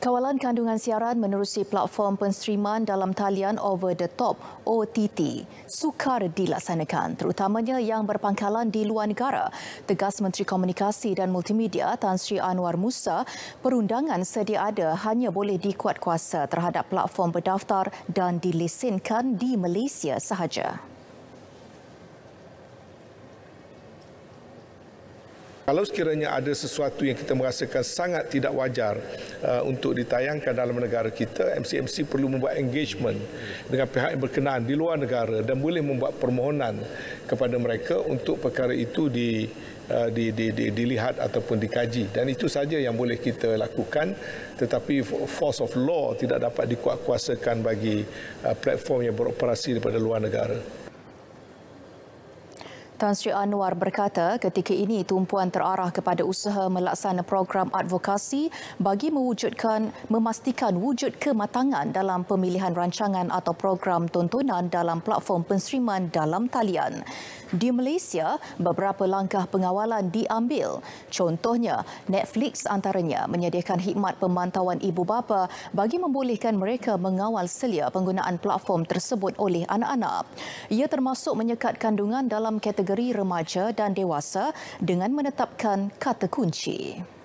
Kawalan kandungan siaran menerusi platform penstriman dalam talian over the top OTT sukar dilaksanakan terutamanya yang berpangkalan di luar negara. Tegas Menteri Komunikasi dan Multimedia Tan Sri Anwar Musa, perundangan sedia ada hanya boleh dikuat kuasa terhadap platform berdaftar dan dilesenkan di Malaysia sahaja. kalau sekiranya ada sesuatu yang kita merasakan sangat tidak wajar uh, untuk ditayangkan dalam negara kita MCMC perlu membuat engagement dengan pihak yang berkenaan di luar negara dan boleh membuat permohonan kepada mereka untuk perkara itu di uh, di, di, di, dilihat ataupun dikaji dan itu saja yang boleh kita lakukan tetapi force of law tidak dapat dikuatkuasakan bagi uh, platform yang beroperasi daripada luar negara Tan Sri Anwar berkata ketika ini tumpuan terarah kepada usaha melaksana program advokasi bagi mewujudkan memastikan wujud kematangan dalam pemilihan rancangan atau program tontonan dalam platform penstriman dalam talian. Di Malaysia, beberapa langkah pengawalan diambil. Contohnya, Netflix antaranya menyediakan khidmat pemantauan ibu bapa bagi membolehkan mereka mengawal selia penggunaan platform tersebut oleh anak-anak. Ia termasuk menyekat kandungan dalam kategori kategori remaja dan dewasa dengan menetapkan kata kunci.